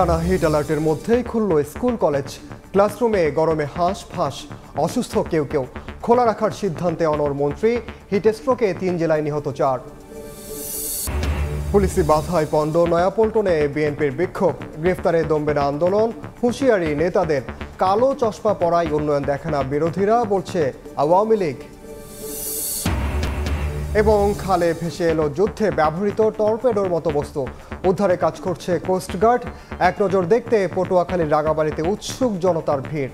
টানা হিট অ্যালার্টের মধ্যেই খুলল স্কুল কলেজ ক্লাসরুমে গরমে হাঁস ফাঁস অসুস্থ কেউ কেউ খোলা রাখার সিদ্ধান্তে অনর মন্ত্রী হিটস্ট্রোকে তিন জেলায় নিহত চার পুলিশি বাধায় পণ্ড নয়াপল্টনে বিএনপির বিক্ষোভ গ্রেফতারে দমবে না আন্দোলন হুঁশিয়ারি নেতাদের কালো চশমা পরায় উন্নয়ন দেখে না বিরোধীরা বলছে আওয়ামী লীগ এবং খালে ভেসে এলো যুদ্ধে ব্যবহৃত টর্পেডোর মতো বস্তু উদ্ধারে কাজ করছে কোস্টগার্ড এক নজর দেখতে পটুয়াখালীর রাগাবাড়িতে উৎসুক জনতার ভিড়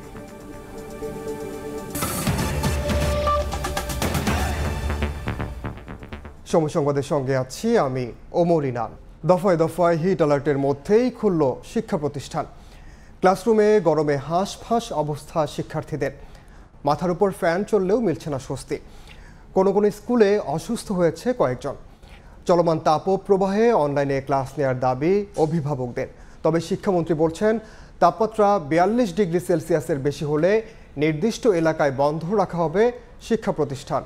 সময় সংবাদের সঙ্গে আছি আমি ওমরিনাল দফায় দফায় হিট অ্যালার্টের মধ্যেই খুলল শিক্ষা প্রতিষ্ঠান ক্লাসরুমে গরমে হাঁসফাঁস অবস্থা শিক্ষার্থীদের মাথার উপর ফ্যান চললেও মিলছে না স্বস্তি কোনো কোনো স্কুলে অসুস্থ হয়েছে কয়েকজন চলমান তাপ প্রবাহে অনলাইনে ক্লাস নেয়ার দাবি অভিভাবকদের তবে শিক্ষামন্ত্রী বলছেন তাপমাত্রা বিয়াল্লিশ ডিগ্রি সেলসিয়াসের বেশি হলে নির্দিষ্ট এলাকায় বন্ধ রাখা হবে শিক্ষা প্রতিষ্ঠান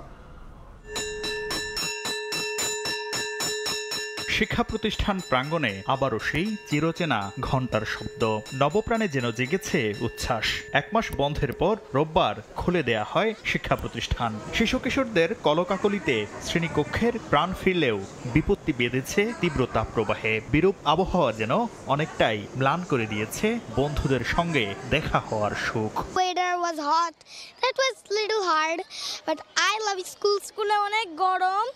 শিক্ষা প্রতিষ্ঠান প্রাঙ্গণে আবারও সেই চিরচেনা ঘন্টার শব্দ নবপ্রাণে যেন জেগেছে উচ্ছ্বাস এক মাস বন্ধের পর রোববার খুলে দেয়া হয় শিক্ষা প্রতিষ্ঠান শিশু কিশোরদের কলকাকলিতে শ্রেণীকক্ষের প্রাণ ফিরলেও বিপত্তি বেঁধেছে তীব্র তাপপ্রবাহে বিরূপ আবহাওয়া যেন অনেকটাই ম্লান করে দিয়েছে বন্ধুদের সঙ্গে দেখা হওয়ার সুখ was hot. That was little hard, but I love school. স্কুলে অনেক গরম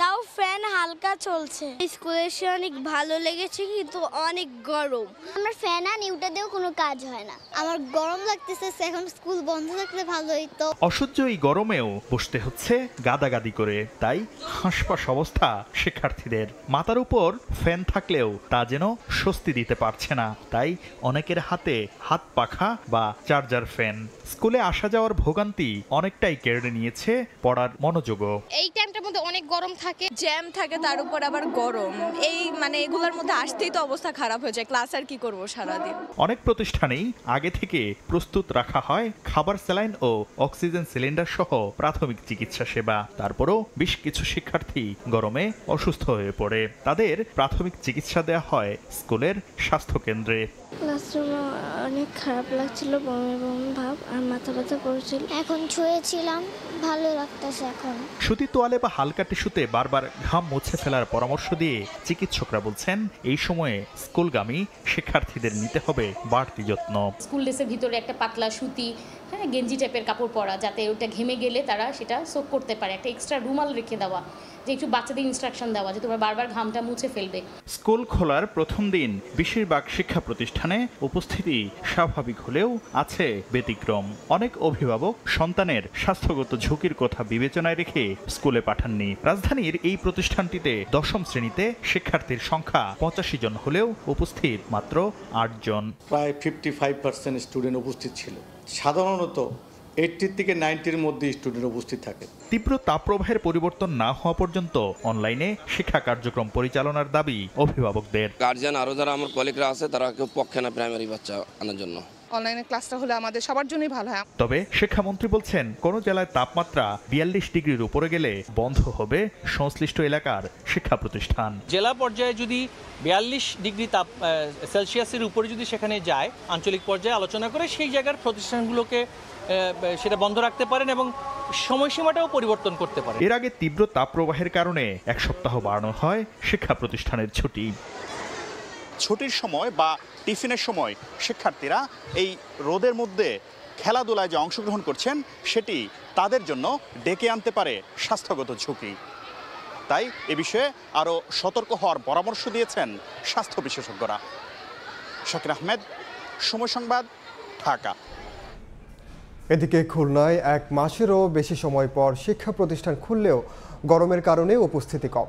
তাও ফ্যান হালকা চলছে স্কুলে এসে অনেক ভালো লেগেছে কিন্তু অনেক গরম আমার ফ্যান আর নিউটাতেও কোনো কাজ হয় না আমার গরম লাগতেছে এখন স্কুল বন্ধ থাকলে ভালো হইতো অসহ্য এই গরমেও বসতে হচ্ছে গাদাগাদি করে তাই হাঁসপাস অবস্থা শিক্ষার্থীদের মাথার উপর ফ্যান থাকলেও তা যেন স্বস্তি দিতে পারছে না তাই অনেকের হাতে হাত পাখা বা চার্জার ফ্যান স্কুলে আসা যাওয়ার ভোগান্তি অনেকটাই কেড়ে নিয়েছে পড়ার মনোযোগও এই টাইমটার মধ্যে অনেক গরম থাকে জ্যাম থাকে তার উপর আবার গরম এই মানে এগুলোর মধ্যে আসতেই তো অবস্থা খারাপ হয়ে যায় ক্লাস আর কি করব সারাদিন অনেক প্রতিষ্ঠানেই আগে থেকে প্রস্তুত রাখা হয় খাবার স্যালাইন ও অক্সিজেন সিলিন্ডার সহ প্রাথমিক চিকিৎসা সেবা তারপরও বেশ কিছু শিক্ষার্থী গরমে অসুস্থ হয়ে পড়ে তাদের প্রাথমিক চিকিৎসা দেয়া হয় স্কুলের স্বাস্থ্য কেন্দ্রে ক্লাসরুম অনেক খারাপ লাগছিল বমি বমি ভাব আর মাথা ব্যথা করেছিল এখন ছুঁয়েছিলাম ভালো লাগতেছে এখন সুতি তোয়ালে বা হালকা টিস্যুতে বারবার ঘাম মুছে ফেলার পরামর্শ দিয়ে চিকিৎসকরা বলছেন এই সময়ে স্কুলগামী শিক্ষার্থীদের নিতে হবে বাড়তি যত্ন স্কুল ড্রেসের ভিতরে একটা পাতলা সুতি হ্যাঁ গেঞ্জি টাইপের কাপড় পরা যাতে ওটা ঘেমে গেলে তারা সেটা সোপ করতে পারে একটা এক্সট্রা রুমাল রেখে দেওয়া যে একটু বাচ্চাদের ইনস্ট্রাকশন দেওয়া যে তোমরা বারবার ঘামটা মুছে ফেলবে স্কুল খোলার প্রথম দিন বেশিরভাগ শিক্ষা প্রতিষ্ঠানে উপস্থিতি স্বাভাবিক হলেও আছে ব্যতিক্রম অনেক অভিভাবক সন্তানের স্বাস্থ্যগত ঝুঁকির কথা বিবেচনায় রেখে স্কুলে পাঠাননি রাজধানীর এই প্রতিষ্ঠানটিতে দশম শ্রেণীতে শিক্ষার্থীর সংখ্যা পঁচাশি জন হলেও উপস্থিত মাত্র আটজন প্রায় ফিফটি ফাইভ পার্সেন্ট স্টুডেন্ট উপস্থিত ছিল সাধারণত এইটটির থেকে নাইনটির মধ্যে স্টুডেন্ট উপস্থিত থাকে তীব্র তাপপ্রবাহের পরিবর্তন না হওয়া পর্যন্ত অনলাইনে শিক্ষা কার্যক্রম পরিচালনার দাবি অভিভাবকদের গার্জিয়ান আরও যারা আমার কলিগরা আছে তারা কেউ পক্ষে না প্রাইমারি বাচ্চা আনার জন্য অনলাইনে ক্লাসটা হলে আমাদের সবার জন্যই ভালো হয় তবে শিক্ষামন্ত্রী বলছেন কোনো জেলায় তাপমাত্রা বিয়াল্লিশ ডিগ্রির উপরে গেলে বন্ধ হবে সংশ্লিষ্ট এলাকার শিক্ষা প্রতিষ্ঠান জেলা পর্যায়ে যদি বিয়াল্লিশ ডিগ্রি তাপ সেলসিয়াসের উপরে যদি সেখানে যায় আঞ্চলিক পর্যায়ে আলোচনা করে সেই জায়গার প্রতিষ্ঠানগুলোকে সেটা বন্ধ রাখতে পারেন এবং সময়সীমাটাও পরিবর্তন করতে পারেন এর আগে তীব্র তাপ প্রবাহের কারণে এক সপ্তাহ বাড়ানো হয় শিক্ষা প্রতিষ্ঠানের ছুটি ছুটির সময় বা টিফিনের সময় শিক্ষার্থীরা এই রোদের মধ্যে খেলাধুলায় যে অংশগ্রহণ করছেন সেটি তাদের জন্য ডেকে আনতে পারে স্বাস্থ্যগত ঝুঁকি তাই এ বিষয়ে আরও সতর্ক হওয়ার পরামর্শ দিয়েছেন স্বাস্থ্য বিশেষজ্ঞরা শাকির আহমেদ সময় সংবাদ ঢাকা এদিকে খুলনায় এক মাসেরও বেশি সময় পর শিক্ষা প্রতিষ্ঠান খুললেও গরমের কারণে উপস্থিতি কম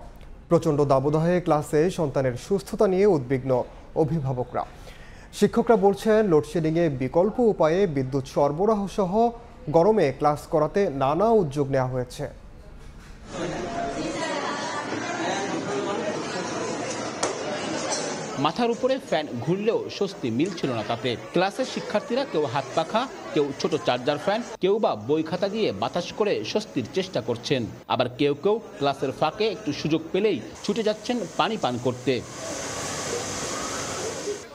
প্রচণ্ড দাবদাহে ক্লাসে সন্তানের সুস্থতা নিয়ে উদ্বিগ্ন অভিভাবকরা শিক্ষকরা বলছেন লোডশেডিংয়ে বিকল্প উপায়ে বিদ্যুৎ সরবরাহ সহ গরমে ক্লাস করাতে নানা উদ্যোগ নেওয়া হয়েছে মাথার উপরে ফ্যান ঘুরলেও স্বস্তি মিলছিল না তাতে ক্লাসের শিক্ষার্থীরা কেউ হাত পাখা কেউ ছোট চার্জার ফ্যান কেউ বা বই খাতা দিয়ে বাতাস করে স্বস্তির চেষ্টা করছেন আবার কেউ কেউ ক্লাসের ফাঁকে একটু সুযোগ পেলেই ছুটে যাচ্ছেন পানি পান করতে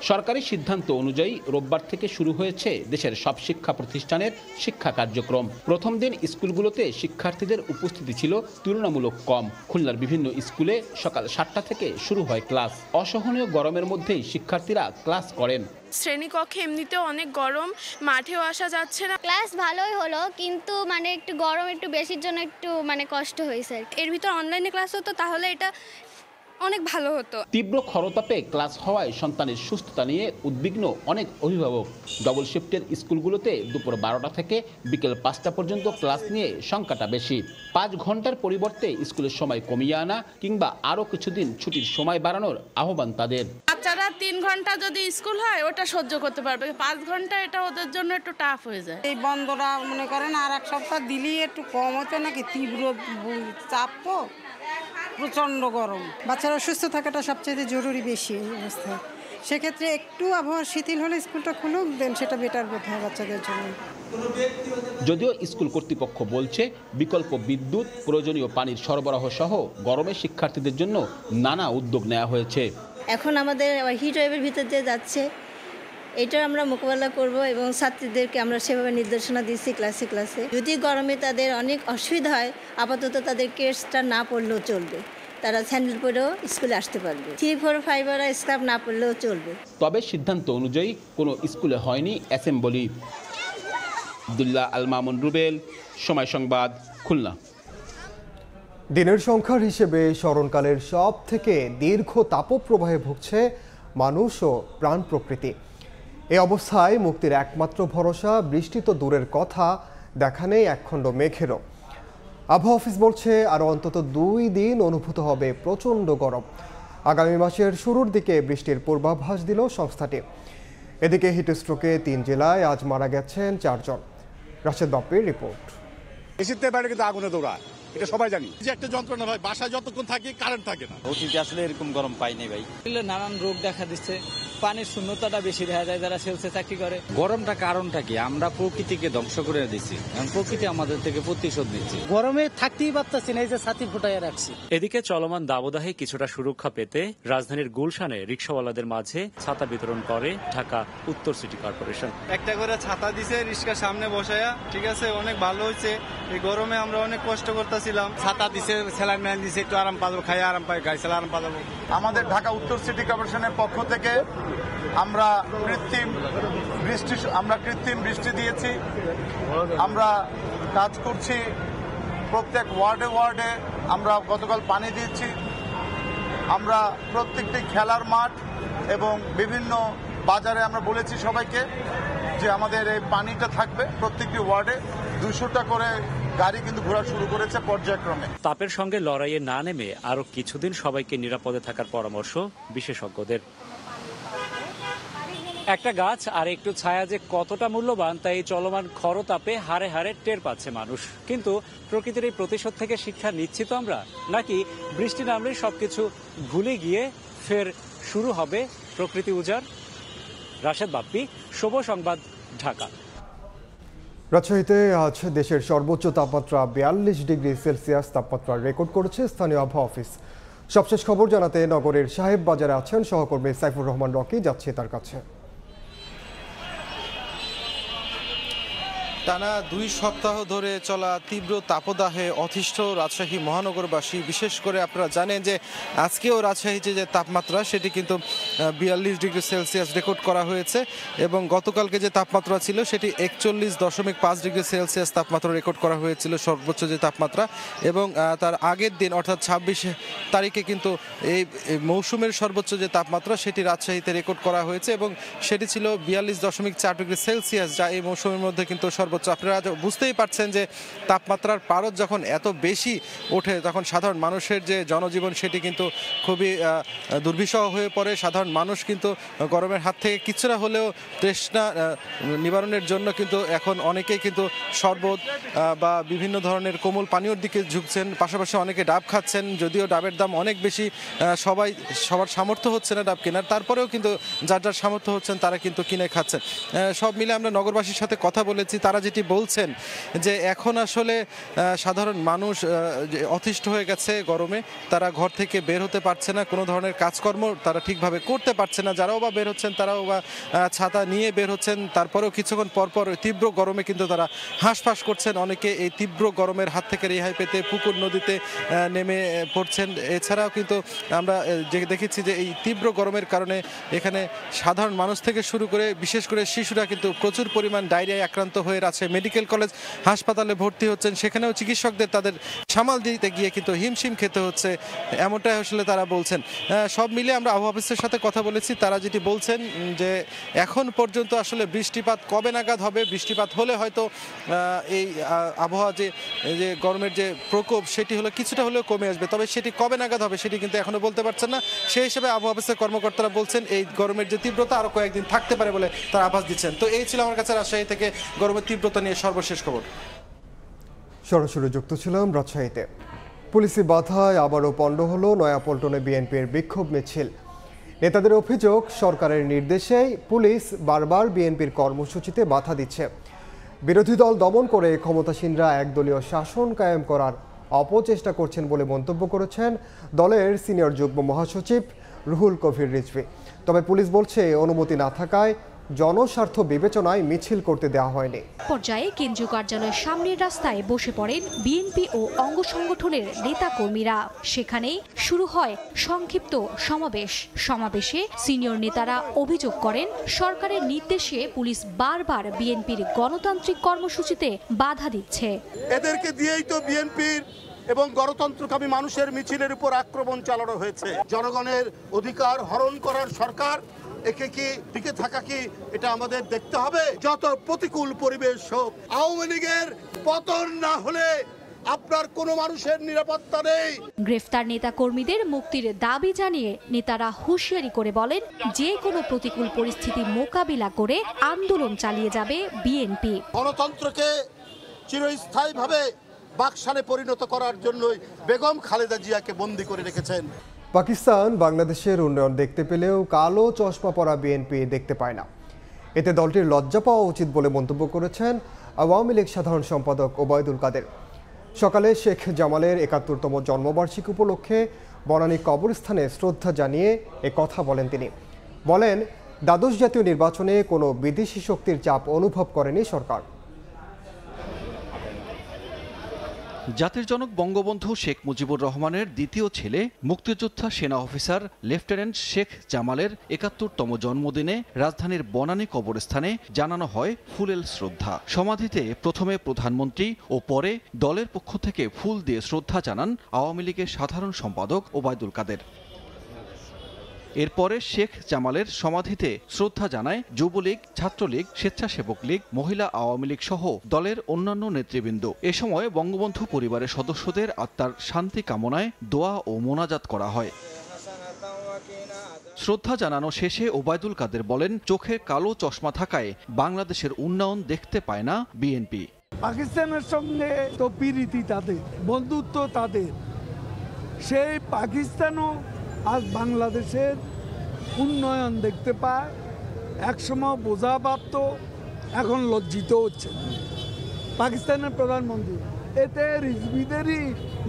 সরকারি সিদ্ধান্ত অনুযায়ী রোববার থেকে শুরু হয়েছে দেশের সব শিক্ষা প্রতিষ্ঠানের শিক্ষা কার্যক্রম প্রথম দিন স্কুলগুলোতে শিক্ষার্থীদের উপস্থিতি ছিল তুলনামূলক কম খুলনার বিভিন্ন স্কুলে সকাল সাতটা থেকে শুরু হয় ক্লাস অসহনীয় গরমের মধ্যেই শিক্ষার্থীরা ক্লাস করেন শ্রেণীকক্ষে এমনিতেও অনেক গরম মাঠেও আসা যাচ্ছে না ক্লাস ভালোই হলো কিন্তু মানে একটু গরম একটু বেশির জন্য একটু মানে কষ্ট হয়েছে এর ভিতর অনলাইনে ক্লাস হতো তাহলে এটা অনেক ভালো হতো তীব্র খরতাপে ক্লাস হওয়ায় সন্তানের সুস্থতা নিয়ে উদ্বিগ্ন অনেক অভিভাবক ডবল শিফটের স্কুলগুলোতে দুপুর বারোটা থেকে বিকেল পাঁচটা পর্যন্ত ক্লাস নিয়ে সংখ্যাটা বেশি পাঁচ ঘন্টার পরিবর্তে স্কুলের সময় কমিয়ে আনা কিংবা আরও কিছুদিন ছুটির সময় বাড়ানোর আহ্বান তাদের বাচ্চারা তিন ঘন্টা যদি স্কুল হয় ওটা সহ্য করতে পারবে পাঁচ ঘন্টা এটা ওদের জন্য একটু টাফ হয়ে যায় এই বন্ধরা মনে করেন আর এক সপ্তাহ দিলেই একটু কম হতো নাকি তীব্র চাপ তো প্রচণ্ড গরম বাচ্চারা সুস্থ থাকাটা সবচেয়ে জরুরি বেশি অবস্থা সেক্ষেত্রে একটু আবহাওয়া শিথিল হলে স্কুলটা খুলুক দেন সেটা বেটার বোধ হয় বাচ্চাদের জন্য যদিও স্কুল কর্তৃপক্ষ বলছে বিকল্প বিদ্যুৎ প্রয়োজনীয় পানির সরবরাহ সহ গরমে শিক্ষার্থীদের জন্য নানা উদ্যোগ নেওয়া হয়েছে এখন আমাদের হিট ওয়েভের ভিতর দিয়ে যাচ্ছে এটা আমরা মোকাবেলা করব এবং ছাত্রীদেরকে আমরা সেভাবে নির্দেশনা দিচ্ছি ক্লাসে ক্লাসে যদি গরমে তাদের অনেক অসুবিধা হয় আপাতত তাদের কেসটা না পড়লেও চলবে তারা স্যান্ডেল পরেও স্কুলে আসতে পারবে থ্রি ফোর ফাইভ আর স্কার্ফ না পড়লেও চলবে তবে সিদ্ধান্ত অনুযায়ী কোনো স্কুলে হয়নি অ্যাসেম্বলি আবদুল্লাহ আল মামুন রুবেল সময় সংবাদ খুলনা দিনের সংখ্যার হিসেবে স্মরণকালের সব থেকে দীর্ঘ তাপপ্রবাহে ভুগছে মানুষ ও প্রাণ প্রকৃতি এ অবস্থায় মুক্তির একমাত্র ভরসা বৃষ্টি তো দূরের কথা দেখা নেই একখণ্ড মেঘেরও আবহাওয়া অফিস বলছে আরও অন্তত দুই দিন অনুভূত হবে প্রচণ্ড গরম আগামী মাসের শুরুর দিকে বৃষ্টির পূর্বাভাস দিল সংস্থাটি এদিকে হিটস্ট্রোকে তিন জেলায় আজ মারা গেছেন চারজন রাশেদ বাপ্পির রিপোর্ট এসিতে বাইরে কিন্তু আগুনে দৌড়ায় এটা সবাই জানি যে একটা যন্ত্রণা ভাই বাসায় যতক্ষণ থাকি কারেন্ট থাকে না অতীতে আসলে এরকম গরম পাইনি ভাই নানান রোগ দেখা দিচ্ছে পানির শূন্যতাটা বেশি দেখা যায় যারা সেলসে চাকরি করে গরমটা কারণটা কি আমরা প্রকৃতিকে ধ্বংস করে দিচ্ছি প্রকৃতি আমাদের থেকে প্রতিশোধ নিচ্ছে গরমে থাকতেই পারতেছি না এই যে ছাতি ফুটাইয়া রাখছি এদিকে চলমান দাবদাহে কিছুটা সুরক্ষা পেতে রাজধানীর গুলশানে রিক্সাওয়ালাদের মাঝে ছাতা বিতরণ করে ঢাকা উত্তর সিটি কর্পোরেশন একটা করে ছাতা দিছে রিক্সার সামনে বসায়া ঠিক আছে অনেক ভালো হয়েছে এই গরমে আমরা অনেক কষ্ট করতেছিলাম ছাতা দিছে সেলাই ম্যান দিছে একটু আরাম পাবো খাই আরাম পাই গাড়ি চালা আরাম পাবো আমাদের ঢাকা উত্তর সিটি কর্পোরেশনের পক্ষ থেকে আমরা কৃত্রিম বৃষ্টি আমরা কৃত্রিম বৃষ্টি দিয়েছি আমরা কাজ করছি প্রত্যেক ওয়ার্ডে ওয়ার্ডে আমরা গতকাল পানি দিয়েছি আমরা প্রত্যেকটি খেলার মাঠ এবং বিভিন্ন বাজারে আমরা বলেছি সবাইকে যে আমাদের এই পানিটা থাকবে প্রত্যেকটি ওয়ার্ডে দুশোটা করে গাড়ি কিন্তু ঘোরা শুরু করেছে পর্যায়ক্রমে তাপের সঙ্গে লড়াইয়ে না নেমে আরও কিছুদিন সবাইকে নিরাপদে থাকার পরামর্শ বিশেষজ্ঞদের একটা গাছ আর একটু ছায়া যে কতটা মূল্যবান তা এই চলমান খরতাপে হারে হারে টের পাচ্ছে মানুষ কিন্তু প্রকৃতির এই প্রতিশোধ থেকে শিক্ষা নিচ্ছি তো আমরা নাকি বৃষ্টি নামলে সবকিছু ভুলে গিয়ে ফের শুরু হবে প্রকৃতি উজাড় রাশেদ বাপ্পি শুভ সংবাদ ঢাকা রাজশাহীতে আজ দেশের সর্বোচ্চ তাপমাত্রা বিয়াল্লিশ ডিগ্রি সেলসিয়াস তাপমাত্রা রেকর্ড করেছে স্থানীয় আবহাওয়া অফিস সবশেষ খবর জানাতে নগরের সাহেব বাজারে আছেন সহকর্মী সাইফুর রহমান রকি যাচ্ছে তার কাছে টানা দুই সপ্তাহ ধরে চলা তীব্র তাপদাহে অতিষ্ঠ রাজশাহী মহানগরবাসী বিশেষ করে আপনারা জানেন যে আজকেও রাজশাহীতে যে তাপমাত্রা সেটি কিন্তু বিয়াল্লিশ ডিগ্রি সেলসিয়াস রেকর্ড করা হয়েছে এবং গতকালকে যে তাপমাত্রা ছিল সেটি একচল্লিশ দশমিক পাঁচ ডিগ্রি সেলসিয়াস তাপমাত্রা রেকর্ড করা হয়েছিল সর্বোচ্চ যে তাপমাত্রা এবং তার আগের দিন অর্থাৎ ছাব্বিশ তারিখে কিন্তু এই মৌসুমের সর্বোচ্চ যে তাপমাত্রা সেটি রাজশাহীতে রেকর্ড করা হয়েছে এবং সেটি ছিল বিয়াল্লিশ দশমিক চার ডিগ্রি সেলসিয়াস যা এই মৌসুমের মধ্যে কিন্তু সর্বোচ্চ সর্বোচ্চ আপনারা বুঝতেই পারছেন যে তাপমাত্রার পারদ যখন এত বেশি ওঠে তখন সাধারণ মানুষের যে জনজীবন সেটি কিন্তু খুবই দুর্বিষহ হয়ে পড়ে সাধারণ মানুষ কিন্তু গরমের হাত থেকে কিছুটা হলেও তৃষ্ণা নিবারণের জন্য কিন্তু এখন অনেকেই কিন্তু শরবত বা বিভিন্ন ধরনের কোমল পানীয়র দিকে ঝুঁকছেন পাশাপাশি অনেকে ডাব খাচ্ছেন যদিও ডাবের দাম অনেক বেশি সবাই সবার সামর্থ্য হচ্ছে না ডাব কেনার তারপরেও কিন্তু যার যার সামর্থ্য হচ্ছেন তারা কিন্তু কিনে খাচ্ছেন সব মিলে আমরা নগরবাসীর সাথে কথা বলেছি তারা যেটি বলছেন যে এখন আসলে সাধারণ মানুষ অতিষ্ঠ হয়ে গেছে গরমে তারা ঘর থেকে বের হতে পারছে না কোনো ধরনের কাজকর্ম তারা ঠিকভাবে করতে পারছে না যারাও বা বের হচ্ছেন তারাও বা ছাতা নিয়ে বের হচ্ছেন তারপরেও কিছুক্ষণ পরপর তীব্র গরমে কিন্তু তারা হাঁসফাঁস করছেন অনেকে এই তীব্র গরমের হাত থেকে রেহাই পেতে পুকুর নদীতে নেমে পড়ছেন এছাড়াও কিন্তু আমরা যে দেখেছি যে এই তীব্র গরমের কারণে এখানে সাধারণ মানুষ থেকে শুরু করে বিশেষ করে শিশুরা কিন্তু প্রচুর পরিমাণ ডায়রিয়ায় আক্রান্ত হয়ে আছে মেডিকেল কলেজ হাসপাতালে ভর্তি হচ্ছেন সেখানেও চিকিৎসকদের তাদের সামাল দিতে গিয়ে কিন্তু হিমশিম খেতে হচ্ছে এমনটাই আসলে তারা বলছেন সব মিলে আমরা আবহাওয়া অফিসের সাথে কথা বলেছি তারা যেটি বলছেন যে এখন পর্যন্ত আসলে বৃষ্টিপাত কবে নাগাদ হবে বৃষ্টিপাত হলে হয়তো এই আবহাওয়া যে যে গরমের যে প্রকোপ সেটি হলো কিছুটা হলেও কমে আসবে তবে সেটি কবে নাগাদ হবে সেটি কিন্তু এখনও বলতে পারছেন না সেই হিসেবে আবহাওয়া অফিসের কর্মকর্তারা বলছেন এই গরমের যে তীব্রতা আরও কয়েকদিন থাকতে পারে বলে তারা আভাস দিচ্ছেন তো এই ছিল আমার কাছে রাজশাহী থেকে গরমের তীব্র তীব্রতা নিয়ে সর্বশেষ খবর সরাসরি যুক্ত ছিলাম রাজশাহীতে পুলিশি বাধায় আবারও পণ্ড হল নয়াপল্টনে বিএনপির বিক্ষোভ মিছিল নেতাদের অভিযোগ সরকারের নির্দেশেই পুলিশ বারবার বিএনপির কর্মসূচিতে বাধা দিচ্ছে বিরোধী দল দমন করে ক্ষমতাসীনরা একদলীয় শাসন কায়েম করার অপচেষ্টা করছেন বলে মন্তব্য করেছেন দলের সিনিয়র যুগ্ম মহাসচিব রুহুল কফির রিজভি তবে পুলিশ বলছে অনুমতি না থাকায় জনস্বার্থ বিবেচনায় মিছিল করতে দেওয়া হয়নি পর্যায়ে কেন্দ্রীয় কার্যালয়ের সামনের রাস্তায় বসে পড়েন বিএনপি ও অঙ্গ সংগঠনের নেতাকর্মীরা সেখানেই শুরু হয় সংক্ষিপ্ত সমাবেশ সমাবেশে সিনিয়র নেতারা অভিযোগ করেন সরকারের নির্দেশে পুলিশ বারবার বিএনপির গণতান্ত্রিক কর্মসূচিতে বাধা দিচ্ছে এদেরকে দিয়েই তো বিএনপির এবং গণতন্ত্রকামী মানুষের মিছিলের উপর আক্রমণ চালানো হয়েছে জনগণের অধিকার হরণ করার সরকার একে কি টিকে থাকা কি এটা আমাদের দেখতে হবে যত প্রতিকূল পরিবেশ হোক আওয়ামী লীগের পতন না হলে আপনার কোনো মানুষের নিরাপত্তা নেই গ্রেফতার নেতা কর্মীদের মুক্তির দাবি জানিয়ে নেতারা হুঁশিয়ারি করে বলেন যে কোনো প্রতিকূল পরিস্থিতি মোকাবিলা করে আন্দোলন চালিয়ে যাবে বিএনপি গণতন্ত্রকে চিরস্থায়ীভাবে বাকশালে পরিণত করার জন্যই বেগম খালেদা জিয়াকে বন্দি করে রেখেছেন পাকিস্তান বাংলাদেশের উন্নয়ন দেখতে পেলেও কালো চশমা পরা বিএনপি দেখতে পায় না এতে দলটির লজ্জা পাওয়া উচিত বলে মন্তব্য করেছেন আওয়ামী লীগ সাধারণ সম্পাদক ওবায়দুল কাদের সকালে শেখ জামালের একাত্তরতম জন্মবার্ষিকী উপলক্ষে বনানী কবরস্থানে শ্রদ্ধা জানিয়ে এ কথা বলেন তিনি বলেন দ্বাদশ জাতীয় নির্বাচনে কোনো বিদেশি শক্তির চাপ অনুভব করেনি সরকার জাতির জনক বঙ্গবন্ধু শেখ মুজিবুর রহমানের দ্বিতীয় ছেলে মুক্তিযোদ্ধা সেনা অফিসার লেফটেন্যান্ট শেখ জামালের একাত্তরতম জন্মদিনে রাজধানীর বনানী কবরস্থানে জানানো হয় ফুলেল শ্রদ্ধা সমাধিতে প্রথমে প্রধানমন্ত্রী ও পরে দলের পক্ষ থেকে ফুল দিয়ে শ্রদ্ধা জানান আওয়ামী লীগের সাধারণ সম্পাদক ওবায়দুল কাদের এরপরে শেখ জামালের সমাধিতে শ্রদ্ধা জানায় যুবলীগ ছাত্রলীগ স্বেচ্ছাসেবক লীগ মহিলা আওয়ামী লীগ সহ দলের অন্যান্য নেতৃবৃন্দ এ সময় বঙ্গবন্ধু পরিবারের সদস্যদের আত্মার শান্তি কামনায় দোয়া ও মোনাজাত করা হয় শ্রদ্ধা জানানো শেষে ওবায়দুল কাদের বলেন চোখে কালো চশমা থাকায় বাংলাদেশের উন্নয়ন দেখতে পায় না বিএনপি পাকিস্তানের সঙ্গে তো পীড়িতি তাদের বন্ধুত্ব তাদের সেই পাকিস্তানও আজ বাংলাদেশের উন্নয়ন দেখতে পায় একসময় বোঝা প্রাপ্ত এখন লজ্জিত হচ্ছে পাকিস্তানের প্রধানমন্ত্রী এতে রিজবিদেরই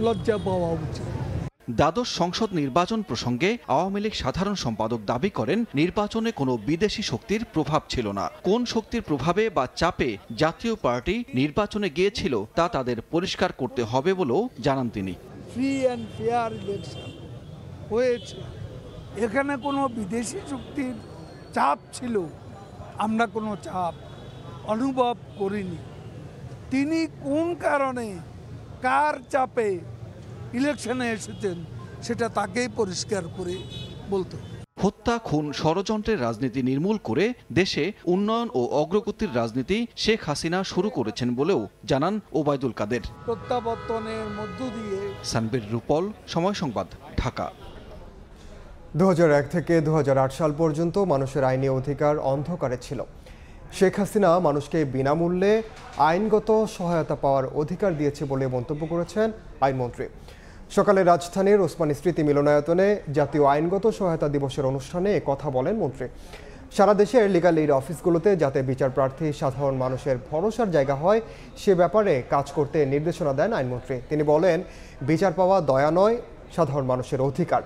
লজ্জা পাওয়া উচিত দ্বাদশ সংসদ নির্বাচন প্রসঙ্গে আওয়ামী লীগ সাধারণ সম্পাদক দাবি করেন নির্বাচনে কোনো বিদেশি শক্তির প্রভাব ছিল না কোন শক্তির প্রভাবে বা চাপে জাতীয় পার্টি নির্বাচনে গিয়েছিল তা তাদের পরিষ্কার করতে হবে বলেও জানান তিনি ফ্রি অ্যান্ড ফেয়ার ইলেকশন হয়েছে এখানে কোনো বিদেশি চুক্তির চাপ ছিল আমরা কোনো চাপ অনুভব করিনি তিনি কোন কারণে কার চাপে ইলেকশনে এসেছেন সেটা তাকেই পরিষ্কার করে বলতো হত্যা খুন ষড়যন্ত্রের রাজনীতি নির্মূল করে দেশে উন্নয়ন ও অগ্রগতির রাজনীতি শেখ হাসিনা শুরু করেছেন বলেও জানান ওবায়দুল কাদের প্রত্যাবর্তনের মধ্য দিয়ে সানবির রূপল সময় সংবাদ ঢাকা 2001 থেকে দু সাল পর্যন্ত মানুষের আইনি অধিকার অন্ধকারে ছিল শেখ হাসিনা মানুষকে বিনামূল্যে আইনগত সহায়তা পাওয়ার অধিকার দিয়েছে বলে মন্তব্য করেছেন আইনমন্ত্রী সকালে রাজধানীর ওসমানী স্মৃতি মিলনায়তনে জাতীয় আইনগত সহায়তা দিবসের অনুষ্ঠানে কথা বলেন মন্ত্রী সারা দেশের লিগাল এইড অফিসগুলোতে যাতে বিচার প্রার্থী সাধারণ মানুষের ভরসার জায়গা হয় সে ব্যাপারে কাজ করতে নির্দেশনা দেন আইনমন্ত্রী তিনি বলেন বিচার পাওয়া দয়া নয় সাধারণ মানুষের অধিকার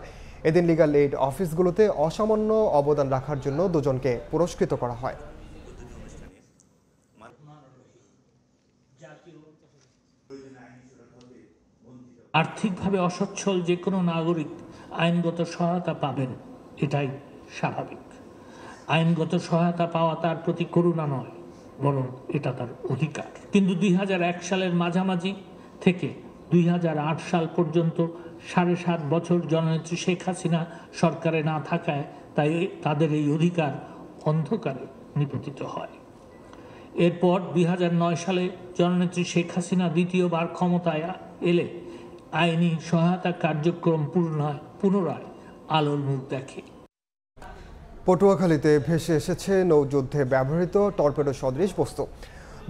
এদিন লিগাল এইড অফিসগুলোতে অসামান্য অবদান রাখার জন্য দুজনকে পুরস্কৃত করা হয় আর্থিকভাবে অসচ্ছল যে কোনো নাগরিক আইনগত সহায়তা পাবেন এটাই স্বাভাবিক আইনগত সহায়তা পাওয়া তার প্রতি করুণা নয় বরং এটা তার অধিকার কিন্তু দুই সালের মাঝামাঝি থেকে দুই সাল পর্যন্ত সাড়ে সাত বছর জননেত্রী শেখ হাসিনা সরকারে না থাকায় তাই তাদের এই অধিকার অন্ধকারে নিপতিত হয় এরপর দুই সালে জননেত্রী শেখ হাসিনা দ্বিতীয়বার ক্ষমতায় এলে আইনি সহায়তা কার্যক্রম পুনরায় পুনরায় আলোর মুখ দেখে পটুয়াখালীতে ভেসে এসেছে নৌযুদ্ধে ব্যবহৃত টর্পেডো সদৃশ বস্তু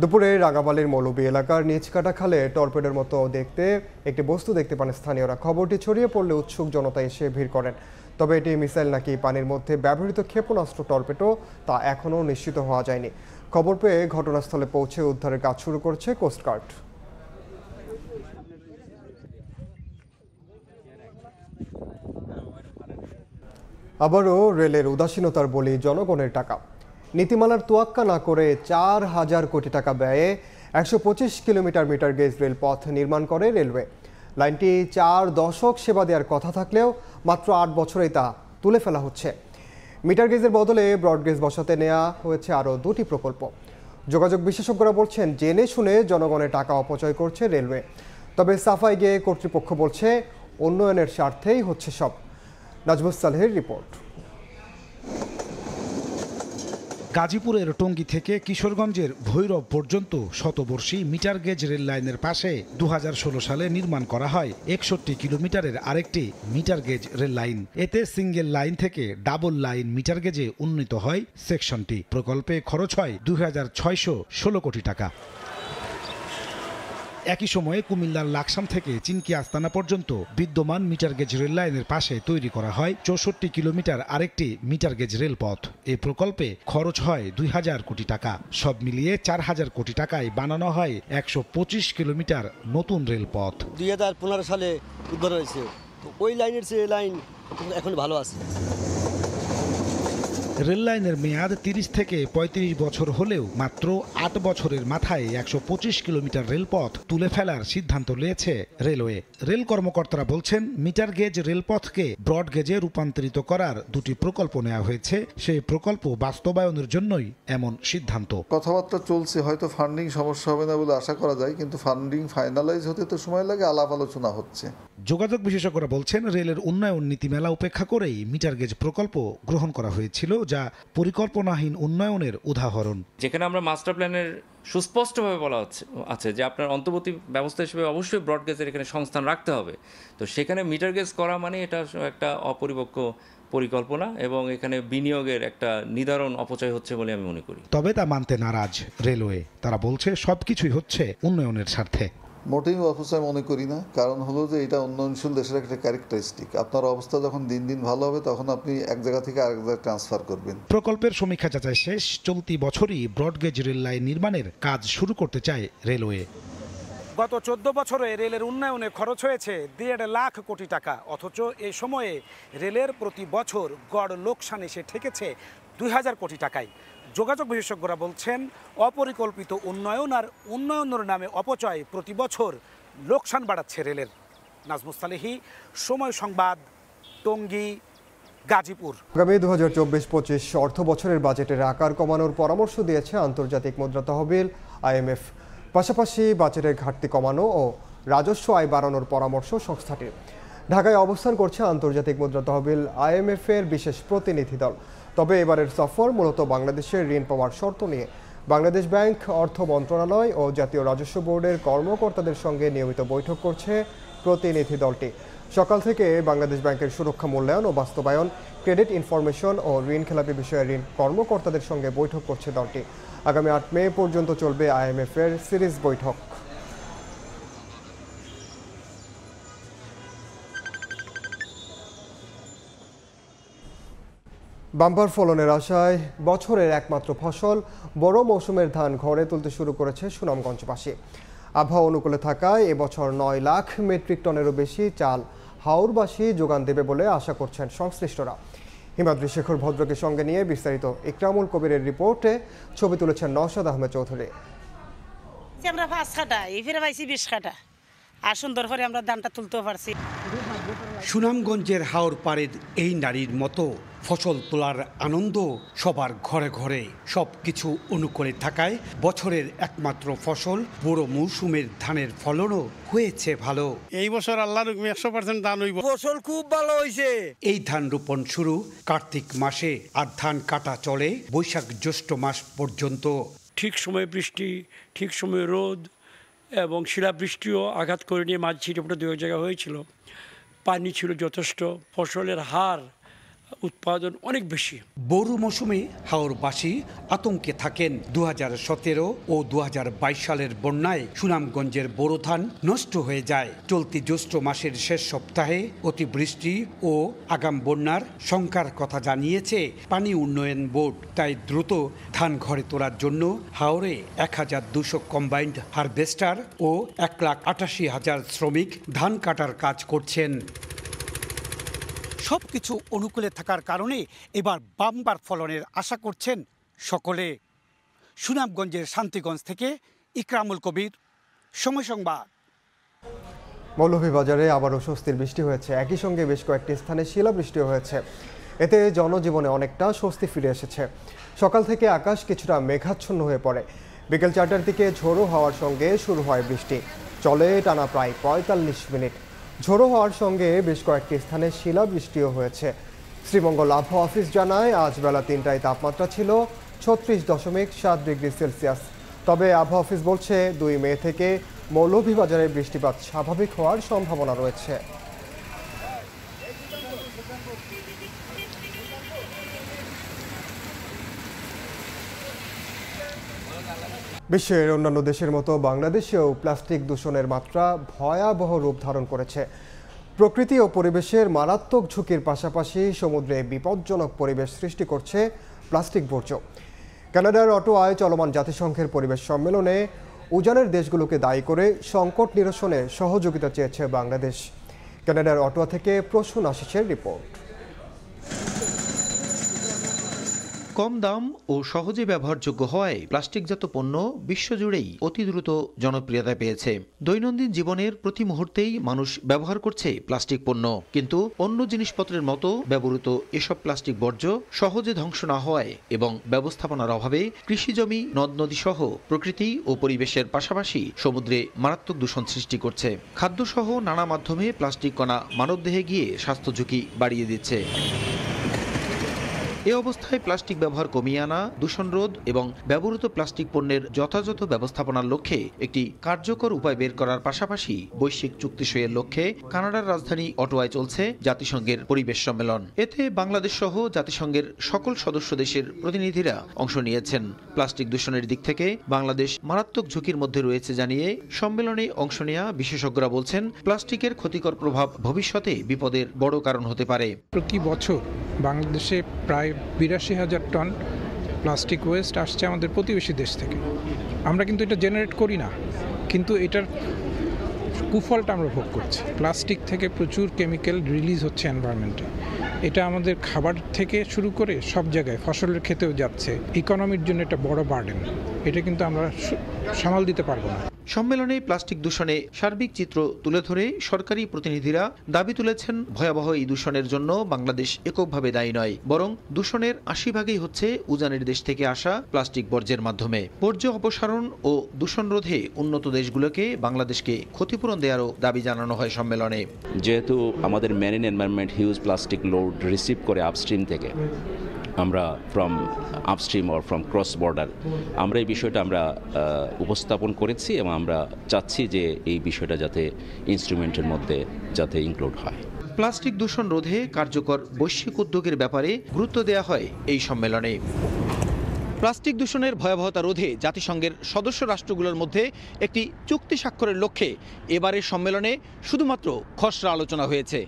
দুপুরে রাঙাবালির মৌলবি এলাকার নিচকাটা খালে টর্পেডের মতো দেখতে একটি বস্তু দেখতে পান স্থানীয়রা খবরটি ছড়িয়ে পড়লে উৎসুক জনতা এসে ভিড় করেন তবে এটি মিসাইল নাকি পানির মধ্যে ব্যবহৃত ক্ষেপণাস্ত্র টর্পেটো তা এখনও নিশ্চিত হওয়া যায়নি খবর পেয়ে ঘটনাস্থলে পৌঁছে উদ্ধারের কাজ শুরু করছে কোস্টগার্ড আবারও রেলের উদাসীনতার বলি জনগণের টাকা নীতিমালার তোয়াক্কা না করে চার হাজার কোটি টাকা ব্যয়ে একশো পঁচিশ কিলোমিটার মিটার গেজ রেলপথ নির্মাণ করে রেলওয়ে লাইনটি চার দশক সেবা দেওয়ার কথা থাকলেও মাত্র আট বছরেই তা তুলে ফেলা হচ্ছে মিটার গেজের বদলে ব্রডগেজ বসাতে নেওয়া হয়েছে আরও দুটি প্রকল্প যোগাযোগ বিশেষজ্ঞরা বলছেন জেনে শুনে জনগণের টাকা অপচয় করছে রেলওয়ে তবে সাফাই গিয়ে কর্তৃপক্ষ বলছে উন্নয়নের স্বার্থেই হচ্ছে সব নাজমুস সালহের রিপোর্ট গাজীপুরের টঙ্গি থেকে কিশোরগঞ্জের ভৈরব পর্যন্ত শতবর্ষী মিটার গেজ রেল লাইনের পাশে দু সালে নির্মাণ করা হয় একষট্টি কিলোমিটারের আরেকটি মিটার গেজ রেল লাইন এতে সিঙ্গেল লাইন থেকে ডাবল লাইন মিটার গেজে উন্নীত হয় সেকশনটি প্রকল্পে খরচ হয় দুই কোটি টাকা একই সময়ে কুমিল্লার লাকসাম থেকে চিনকি আস্তানা পর্যন্ত বিদ্যমান মিটার গেজ রেল লাইনের পাশে তৈরি করা হয় চৌষট্টি কিলোমিটার আরেকটি মিটার গেজ রেলপথ এই প্রকল্পে খরচ হয় দুই হাজার কোটি টাকা সব মিলিয়ে চার হাজার কোটি টাকায় বানানো হয় একশো পঁচিশ কিলোমিটার নতুন রেলপথ দুই হাজার পনেরো সালে উদ্ধার হয়েছে ওই লাইনের সে লাইন এখন ভালো আছে রেললাইনের মেয়াদ তিরিশ থেকে ৩৫ বছর হলেও মাত্র আট বছরের মাথায় একশো কিলোমিটার রেলপথ তুলে ফেলার সিদ্ধান্ত নিয়েছে রেলওয়ে রেল কর্মকর্তারা বলছেন মিটার গেজ রেলপথকে ব্রড গেজে রূপান্তরিত করার দুটি প্রকল্প নেওয়া হয়েছে সেই প্রকল্প বাস্তবায়নের জন্যই এমন সিদ্ধান্ত কথাবার্তা চলছে হয়তো ফান্ডিং সমস্যা হবে না বলে আশা করা যায় কিন্তু ফান্ডিং ফাইনালাইজ হতে তো সময় লাগে আলাপ আলোচনা হচ্ছে যোগাযোগ বিশেষজ্ঞরা বলছেন রেলের উন্নয়ন নীতিমেলা উপেক্ষা করেই মিটার গেজ প্রকল্প গ্রহণ করা হয়েছিল যা পরিকল্পনাহীন উন্নয়নের উদাহরণ যেখানে আমরা মাস্টার প্ল্যানের সুস্পষ্টভাবে বলা হচ্ছে আছে যে আপনার অন্তর্বর্তী ব্যবস্থা হিসেবে অবশ্যই ব্রডগেজের এখানে সংস্থান রাখতে হবে তো সেখানে মিটার গেজ করা মানে এটা একটা অপরিপক্ক পরিকল্পনা এবং এখানে বিনিয়োগের একটা নিদারণ অপচয় হচ্ছে বলে আমি মনে করি তবে তা মানতে নারাজ রেলওয়ে তারা বলছে সবকিছুই হচ্ছে উন্নয়নের স্বার্থে মোটেই অপচয় মনে করি না কারণ হলো যে এটা উন্নয়নশীল দেশের একটা ক্যারেক্টারিস্টিক আপনার অবস্থা যখন দিন দিন ভালো হবে তখন আপনি এক জায়গা থেকে আরেক জায়গায় ট্রান্সফার করবেন প্রকল্পের সমীক্ষা যাচাই শেষ চলতি বছরই ব্রডগেজ রেল লাইন নির্মাণের কাজ শুরু করতে চায় রেলওয়ে গত চোদ্দ বছরে রেলের উন্নয়নে খরচ হয়েছে দেড় লাখ কোটি টাকা অথচ এ সময়ে রেলের প্রতি বছর গড় লোকসান এসে ঠেকেছে দুই হাজার কোটি টাকায় যোগাযোগ বিশেষজ্ঞরা বলছেন অপরিকল্পিত উন্নয়ন আর উন্নয়নের নামে অপচয় প্রতি বছর লোকসান বাড়াচ্ছে রেলের নাজমুস্তালেহি সময় সংবাদ টঙ্গী গাজীপুর আগামী দু হাজার চব্বিশ পঁচিশ অর্থ বছরের বাজেটের আকার কমানোর পরামর্শ দিয়েছে আন্তর্জাতিক মুদ্রা তহবিল আইএমএফ পাশাপাশি বাজেটের ঘাটতি কমানো ও রাজস্ব আয় বাড়ানোর পরামর্শ সংস্থাটির ঢাকায় অবস্থান করছে আন্তর্জাতিক মুদ্রা তহবিল আইএমএফ এর বিশেষ প্রতিনিধি দল তবে এবারের সফর মূলত বাংলাদেশের ঋণ পাওয়ার শর্ত নিয়ে বাংলাদেশ ব্যাংক অর্থ মন্ত্রণালয় ও জাতীয় রাজস্ব বোর্ডের কর্মকর্তাদের সঙ্গে নিয়মিত বৈঠক করছে প্রতিনিধি দলটি সকাল থেকে বাংলাদেশ ব্যাংকের সুরক্ষা মূল্যায়ন ও বাস্তবায়ন ক্রেডিট ইনফরমেশন ও ঋণ খেলাপি বিষয়ে ঋণ কর্মকর্তাদের সঙ্গে বৈঠক করছে দলটি আগামী আট মে পর্যন্ত চলবে আইএমএফ এর সিরিজ বৈঠক বাম্পার ফলনের আশায় বছরের একমাত্র ফসল বড় মৌসুমের ধান ঘরে তুলতে শুরু করেছে সুনামগঞ্জবাসী আবহাওয়া অনুকূলে থাকায় এবছর নয় লাখ মেট্রিক টনেরও বেশি চাল হাওরবাসী যোগান দেবে বলে আশা করছেন সংশ্লিষ্টরা হিমাদ্রি শেখর ভদ্রকে সঙ্গে নিয়ে বিস্তারিত ইকরামুল কবিরের রিপোর্টে ছবি তুলেছেন নওশাদ আহমেদ চৌধুরী আমরা পাঁচ কাটা এফিরে পাইছি বিশ কাটা আর সুন্দর করে আমরা ধানটা তুলতেও পারছি সুনামগঞ্জের হাওর পাড়ের এই নারীর মতো ফসল তোলার আনন্দ সবার ঘরে ঘরে সব কিছু অনুকূলে থাকায় বছরের একমাত্র ফসল বড় মৌসুমের ধানের ফলনও হয়েছে ভালো এই বছর আল্লাহর একশো পার্সেন্ট ধান হইব ফসল খুব ভালো হয়েছে এই ধান রোপণ শুরু কার্তিক মাসে আর ধান কাটা চলে বৈশাখ জ্যৈষ্ঠ মাস পর্যন্ত ঠিক সময়ে বৃষ্টি ঠিক সময়ে রোদ এবং শিলাবৃষ্টিও আঘাত করে নিয়ে মাঝ ছিটে দু এক জায়গা হয়েছিল পানি ছিল যথেষ্ট ফসলের হার উৎপাদন অনেক বেশি বড় মৌসুমে হাওরবাসী আতঙ্কে থাকেন দু সতেরো ও দু সালের বন্যায় সুনামগঞ্জের বোরো ধান নষ্ট হয়ে যায় চলতি জ্যৈষ্ঠ মাসের শেষ সপ্তাহে অতিবৃষ্টি ও আগাম বন্যার শঙ্কার কথা জানিয়েছে পানি উন্নয়ন বোর্ড তাই দ্রুত ধান ঘরে তোলার জন্য হাওরে এক হাজার দুশো কম্বাইন্ড হারভেস্টার ও এক লাখ আটাশি হাজার শ্রমিক ধান কাটার কাজ করছেন সব কিছু অনুকূলে থাকার কারণে এবার বাম্বার ফলনের আশা করছেন সকলে সুনামগঞ্জের শান্তিগঞ্জ থেকে ইকরামুল কবির সময় সংবাদ মৌলভীবাজারে আবারও স্বস্তির বৃষ্টি হয়েছে একই সঙ্গে বেশ কয়েকটি স্থানে বৃষ্টি হয়েছে এতে জনজীবনে অনেকটা স্বস্তি ফিরে এসেছে সকাল থেকে আকাশ কিছুটা মেঘাচ্ছন্ন হয়ে পড়ে বিকেল চারটার দিকে ঝোড়ো হওয়ার সঙ্গে শুরু হয় বৃষ্টি চলে টানা প্রায় পঁয়তাল্লিশ মিনিট ঝোড়ো হওয়ার সঙ্গে বেশ কয়েকটি স্থানে শিলাবৃষ্টিও হয়েছে শ্রীমঙ্গল আবহাওয়া অফিস জানায় আজ বেলা তিনটায় তাপমাত্রা ছিল ছত্রিশ দশমিক সাত ডিগ্রি সেলসিয়াস তবে আবহাওয়া অফিস বলছে দুই মে থেকে মৌলভীবাজারে বৃষ্টিপাত স্বাভাবিক হওয়ার সম্ভাবনা রয়েছে বিশ্বের অন্যান্য দেশের মতো বাংলাদেশেও প্লাস্টিক দূষণের মাত্রা ভয়াবহ রূপ ধারণ করেছে প্রকৃতি ও পরিবেশের মারাত্মক ঝুঁকির পাশাপাশি সমুদ্রে বিপজ্জনক পরিবেশ সৃষ্টি করছে প্লাস্টিক বর্জ্য কানাডার আয় চলমান জাতিসংঘের পরিবেশ সম্মেলনে উজানের দেশগুলোকে দায়ী করে সংকট নিরসনে সহযোগিতা চেয়েছে বাংলাদেশ কানাডার অটোয়া থেকে প্রসূন আশিসের রিপোর্ট কম দাম ও সহজে ব্যবহারযোগ্য হওয়ায় প্লাস্টিকজাত পণ্য বিশ্বজুড়েই অতি দ্রুত জনপ্রিয়তা পেয়েছে দৈনন্দিন জীবনের প্রতি মুহূর্তেই মানুষ ব্যবহার করছে প্লাস্টিক পণ্য কিন্তু অন্য জিনিসপত্রের মতো ব্যবহৃত এসব প্লাস্টিক বর্জ্য সহজে ধ্বংস না হওয়ায় এবং ব্যবস্থাপনার অভাবে কৃষিজমি নদ নদী সহ প্রকৃতি ও পরিবেশের পাশাপাশি সমুদ্রে মারাত্মক দূষণ সৃষ্টি করছে খাদ্যসহ নানা মাধ্যমে প্লাস্টিক কণা মানবদেহে গিয়ে স্বাস্থ্য ঝুঁকি বাড়িয়ে দিচ্ছে এ অবস্থায় প্লাস্টিক ব্যবহার কমিয়ে আনা দূষণ রোধ এবং ব্যবহৃত প্লাস্টিক পণ্যের যথাযথ ব্যবস্থাপনার লক্ষ্যে একটি কার্যকর উপায় বের করার পাশাপাশি বৈশ্বিক চুক্তি সইয়ের লক্ষ্যে কানাডার রাজধানী অটোয়ায় চলছে জাতিসংঘের পরিবেশ সম্মেলন এতে বাংলাদেশ সহ জাতিসংঘের সকল সদস্য দেশের প্রতিনিধিরা অংশ নিয়েছেন প্লাস্টিক দূষণের দিক থেকে বাংলাদেশ মারাত্মক ঝুঁকির মধ্যে রয়েছে জানিয়ে সম্মেলনে অংশ নেয়া বিশেষজ্ঞরা বলছেন প্লাস্টিকের ক্ষতিকর প্রভাব ভবিষ্যতে বিপদের বড় কারণ হতে পারে প্রতি বছর বাংলাদেশে প্রায় বিরাশি হাজার টন প্লাস্টিক ওয়েস্ট আসছে আমাদের প্রতিবেশী দেশ থেকে আমরা কিন্তু এটা জেনারেট করি না কিন্তু এটার কুফলটা আমরা ভোগ করছি প্লাস্টিক থেকে প্রচুর কেমিক্যাল রিলিজ হচ্ছে এনভায়রনমেন্টে এটা আমাদের খাবার থেকে শুরু করে সব জায়গায় ফসলের ক্ষেতেও যাচ্ছে ইকোনমির জন্য এটা বড় বার্ডেন এটা কিন্তু আমরা সামাল দিতে পারবো না সম্মেলনে প্লাস্টিক দূষণে সার্বিক চিত্র তুলে ধরে সরকারি প্রতিনিধিরা দাবি তুলেছেন ভয়াবহ এই দূষণের জন্য বাংলাদেশ এককভাবে দায়ী নয় বরং দূষণের আশি ভাগেই হচ্ছে উজানের দেশ থেকে আসা প্লাস্টিক বর্জ্যের মাধ্যমে বর্জ্য অপসারণ ও দূষণ রোধে উন্নত দেশগুলোকে বাংলাদেশকে ক্ষতিপূরণ দেওয়ারও দাবি জানানো হয় সম্মেলনে যেহেতু আমাদের marine environment huge plastic load receive করে আপস্ট্রিম থেকে আমরা from upstream or from cross border আমরা এই বিষয়টা আমরা উপস্থাপন করেছি এবং আমরা চাচ্ছি যে এই বিষয়টা যাতে ইনস্ট্রুমেন্টের মধ্যে যাতে ইনক্লুড হয় প্লাস্টিক দূষণ রোধে কার্যকর বৈশ্বিক উদ্যোগের ব্যাপারে গুরুত্ব দেওয়া হয় এই সম্মেলনে প্লাস্টিক দূষণের ভয়াবহতা রোধে জাতিসংঘের সদস্য রাষ্ট্রগুলোর মধ্যে একটি চুক্তি স্বাক্ষরের লক্ষ্যে এবারের সম্মেলনে শুধুমাত্র খসড়া আলোচনা হয়েছে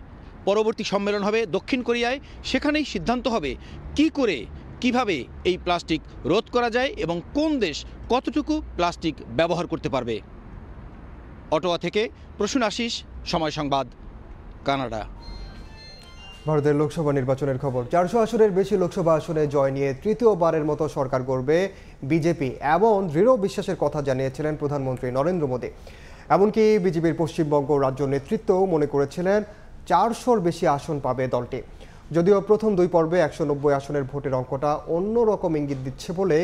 পরবর্তী সম্মেলন হবে দক্ষিণ কোরিয়ায় সেখানেই সিদ্ধান্ত হবে কি করে কিভাবে এই প্লাস্টিক রোধ করা যায় এবং কোন দেশ কতটুকু প্লাস্টিক ব্যবহার করতে পারবে অটোয়া থেকে প্রসূন আশিস সময় সংবাদ কানাডা ভারতের লোকসভা নির্বাচনের খবর চারশো আসনের বেশি লোকসভা আসনে জয় নিয়ে তৃতীয়বারের মতো সরকার গড়বে বিজেপি এমন দৃঢ় বিশ্বাসের কথা জানিয়েছিলেন প্রধানমন্ত্রী নরেন্দ্র মোদী এমনকি বিজেপির পশ্চিমবঙ্গ রাজ্য নেতৃত্বও মনে করেছিলেন চারশোর বেশি আসন পাবে দলটি যদিও প্রথম দুই পর্বে একশো নব্বই আসনের ভোটের অঙ্কটা অন্য রকম ইঙ্গিত দিচ্ছে বলে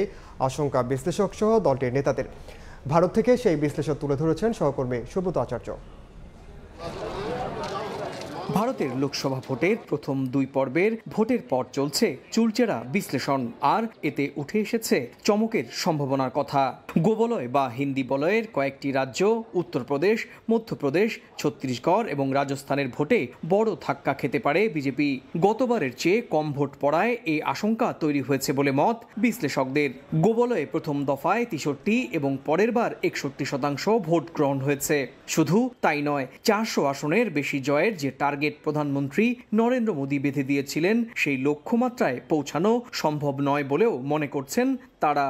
আশঙ্কা বিশ্লেষক সহ দলটির নেতাদের ভারত থেকে সেই বিশ্লেষক তুলে ধরেছেন সহকর্মী সুব্রত আচার্য ভারতের লোকসভা ভোটের প্রথম দুই পর্বের ভোটের পর চলছে চুলচেরা বিশ্লেষণ আর এতে উঠে এসেছে চমকের সম্ভাবনার কথা গোবলয় বা হিন্দি বলয়ের কয়েকটি রাজ্য উত্তরপ্রদেশ মধ্যপ্রদেশ ছত্তিশগড় এবং রাজস্থানের ভোটে বড় ধাক্কা খেতে পারে বিজেপি গতবারের চেয়ে কম ভোট পড়ায় এই আশঙ্কা তৈরি হয়েছে বলে মত বিশ্লেষকদের গোবলয়ে প্রথম দফায় তেষট্টি এবং পরের বার একষট্টি শতাংশ ভোট গ্রহণ হয়েছে শুধু তাই নয় চারশো আসনের বেশি জয়ের যে টার্গেট টার্গেট প্রধানমন্ত্রী নরেন্দ্র মোদী বেঁধে দিয়েছিলেন সেই লক্ষ্যমাত্রায় পৌঁছানো সম্ভব নয় বলেও মনে করছেন তারা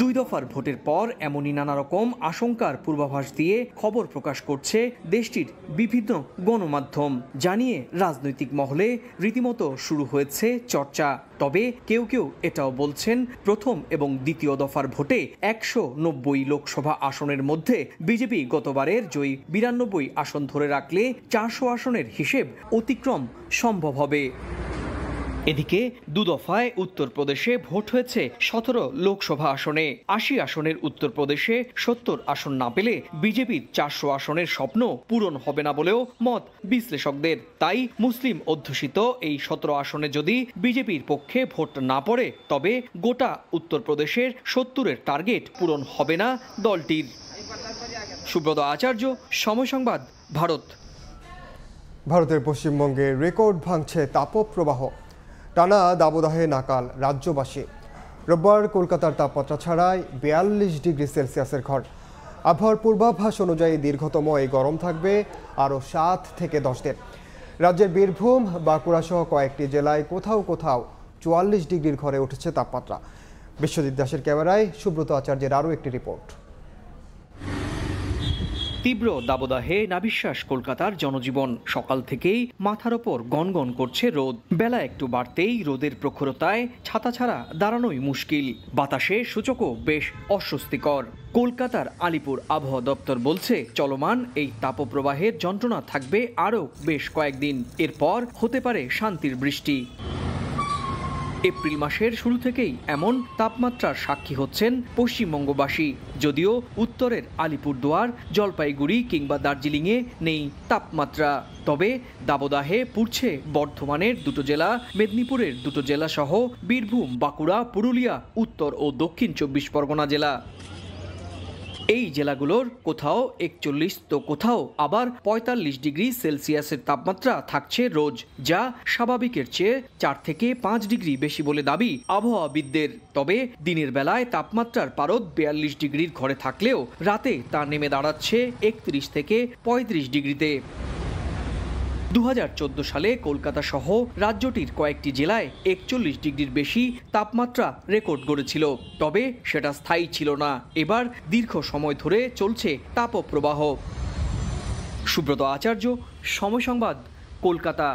দুই দফার ভোটের পর এমনই নানা রকম আশঙ্কার পূর্বাভাস দিয়ে খবর প্রকাশ করছে দেশটির বিভিন্ন গণমাধ্যম জানিয়ে রাজনৈতিক মহলে রীতিমতো শুরু হয়েছে চর্চা তবে কেউ কেউ এটাও বলছেন প্রথম এবং দ্বিতীয় দফার ভোটে একশো নব্বই লোকসভা আসনের মধ্যে বিজেপি গতবারের জয়ী বিরানব্বই আসন ধরে রাখলে চারশো আসনের হিসেব অতিক্রম সম্ভব হবে এদিকে দুদফায় উত্তরপ্রদেশে ভোট হয়েছে সতেরো লোকসভা আসনে আশি আসনের উত্তরপ্রদেশে সত্তর আসন না পেলে বিজেপির চারশো আসনের স্বপ্ন পূরণ হবে না বলেও মত বিশ্লেষকদের তাই মুসলিম অধ্যুষিত এই সতেরো আসনে যদি বিজেপির পক্ষে ভোট না পড়ে তবে গোটা উত্তরপ্রদেশের সত্তরের টার্গেট পূরণ হবে না দলটির সুব্রত আচার্য সময় সংবাদ ভারত ভারতের পশ্চিমবঙ্গে রেকর্ড ভাঙছে তাপপ্রবাহ টানা দাবদাহে নাকাল রাজ্যবাসী রোববার কলকাতার তাপমাত্রা ছাড়ায় বিয়াল্লিশ ডিগ্রি সেলসিয়াসের ঘর আবহাওয়ার পূর্বাভাস অনুযায়ী দীর্ঘতম এই গরম থাকবে আরও সাত থেকে দশ দিন রাজ্যের বীরভূম বাঁকুড়াসহ কয়েকটি জেলায় কোথাও কোথাও চুয়াল্লিশ ডিগ্রির ঘরে উঠেছে তাপমাত্রা বিশ্বজিৎ দাসের ক্যামেরায় সুব্রত আচার্যের আরও একটি রিপোর্ট তীব্র দাবদাহে নাবিশ্বাস কলকাতার জনজীবন সকাল থেকেই মাথার ওপর গনগন করছে রোদ বেলা একটু বাড়তেই রোদের প্রখরতায় ছাতা ছাড়া দাঁড়ানোই মুশকিল বাতাসে সূচকও বেশ অস্বস্তিকর কলকাতার আলিপুর আবহাওয়া দপ্তর বলছে চলমান এই তাপপ্রবাহের যন্ত্রণা থাকবে আরও বেশ কয়েকদিন এরপর হতে পারে শান্তির বৃষ্টি এপ্রিল মাসের শুরু থেকেই এমন তাপমাত্রার সাক্ষী হচ্ছেন পশ্চিমবঙ্গবাসী যদিও উত্তরের আলিপুরদুয়ার জলপাইগুড়ি কিংবা দার্জিলিংয়ে নেই তাপমাত্রা তবে দাবদাহে পুড়ছে বর্ধমানের দুটো জেলা মেদিনীপুরের দুটো জেলাসহ বীরভূম বাঁকুড়া পুরুলিয়া উত্তর ও দক্ষিণ চব্বিশ পরগনা জেলা এই জেলাগুলোর কোথাও একচল্লিশ তো কোথাও আবার পঁয়তাল্লিশ ডিগ্রি সেলসিয়াসের তাপমাত্রা থাকছে রোজ যা স্বাভাবিকের চেয়ে চার থেকে পাঁচ ডিগ্রি বেশি বলে দাবি আবহাওয়াবিদদের তবে দিনের বেলায় তাপমাত্রার পারদ বিয়াল্লিশ ডিগ্রির ঘরে থাকলেও রাতে তা নেমে দাঁড়াচ্ছে একত্রিশ থেকে পঁয়ত্রিশ ডিগ্রিতে দু সালে কলকাতা সহ রাজ্যটির কয়েকটি জেলায় একচল্লিশ ডিগ্রির বেশি তাপমাত্রা রেকর্ড গড়েছিল তবে সেটা স্থায়ী ছিল না এবার দীর্ঘ সময় ধরে চলছে তাপপ্রবাহ সুব্রত আচার্য সময় সংবাদ কলকাতা